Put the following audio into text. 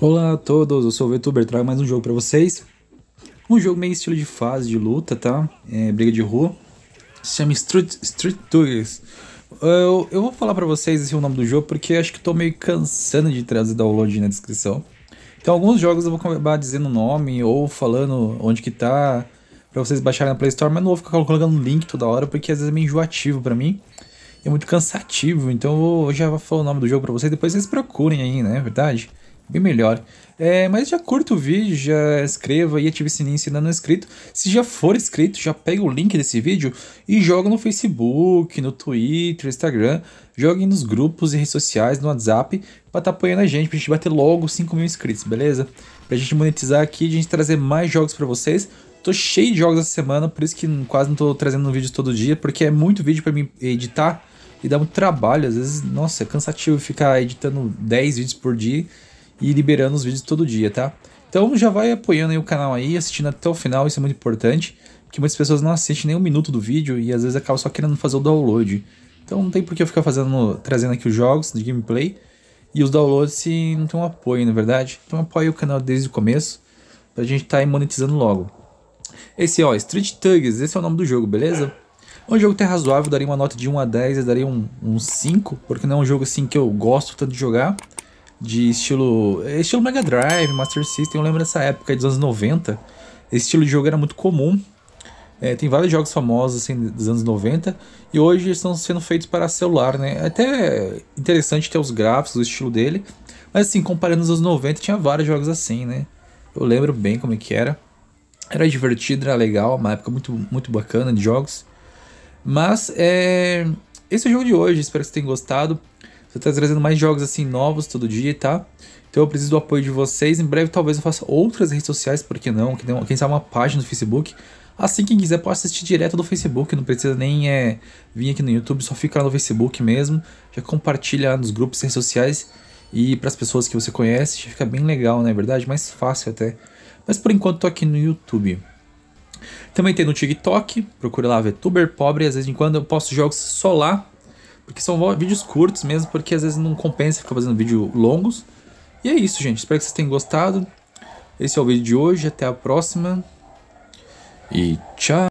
Olá a todos, eu sou o VTuber, trago mais um jogo para vocês. Um jogo meio estilo de fase, de luta, tá? É, briga de rua. Se chama Street, Street Eu, eu vou falar para vocês é o nome do jogo porque acho que tô meio cansando de trazer download na descrição. Então alguns jogos eu vou acabar dizendo o nome ou falando onde que tá para vocês baixarem na Play Store, mas não vou ficar colocando link toda hora porque às vezes é meio enjoativo para mim. É muito cansativo, então eu, já vou falar o nome do jogo para vocês, depois vocês procurem aí, né? É verdade? bem melhor. É, mas já curta o vídeo, já escreva e ative o sininho se ainda não é inscrito. Se já for inscrito, já pega o link desse vídeo e joga no Facebook, no Twitter, no Instagram. Jogue nos grupos e redes sociais, no WhatsApp, pra estar tá apoiando a gente, pra gente bater logo 5 mil inscritos, beleza? Pra gente monetizar aqui e a gente trazer mais jogos para vocês. Tô cheio de jogos essa semana, por isso que quase não tô trazendo um vídeo todo dia, porque é muito vídeo para mim editar e dá muito trabalho. Às vezes, nossa, é cansativo ficar editando 10 vídeos por dia e liberando os vídeos todo dia, tá? Então já vai apoiando aí o canal aí, assistindo até o final, isso é muito importante, que muitas pessoas não assistem nem um minuto do vídeo e às vezes acabam só querendo fazer o download. Então não tem por que eu ficar fazendo, trazendo aqui os jogos de gameplay e os downloads se não tem um apoio, na é verdade. Então apoia o canal desde o começo pra gente estar tá monetizando logo. Esse ó, Street Thugs, esse é o nome do jogo, beleza? É um jogo até razoável, daria uma nota de 1 a 10, eu daria um, um 5, porque não é um jogo assim que eu gosto tanto de jogar de estilo. É estilo Mega Drive, Master System, eu lembro dessa época dos anos 90. Esse estilo de jogo era muito comum. É, tem vários jogos famosos assim, dos anos 90 e hoje estão sendo feitos para celular, né? É até interessante ter os gráficos, o estilo dele, mas assim, comparando os anos 90, tinha vários jogos assim, né? Eu lembro bem como é que era. Era divertido, era legal, uma época muito, muito bacana de jogos. Mas é... esse é o jogo de hoje, espero que vocês tenham gostado. Você tá trazendo mais jogos assim novos todo dia, tá? Então eu preciso do apoio de vocês. Em breve talvez eu faça outras redes sociais, por que não? Quem sabe uma página no Facebook. Assim, quem quiser pode assistir direto do Facebook, não precisa nem é, vir aqui no YouTube, só fica lá no Facebook mesmo. Já compartilha nos grupos redes sociais e para as pessoas que você conhece, já fica bem legal, né? é verdade? Mais fácil até. Mas por enquanto tô aqui no YouTube. Também tem no TikTok, procura lá VTuber Pobre, às vezes em quando eu posto jogos só lá, porque são vídeos curtos mesmo, porque às vezes não compensa ficar fazendo vídeos longos. E é isso, gente. Espero que vocês tenham gostado. Esse é o vídeo de hoje. Até a próxima. E tchau.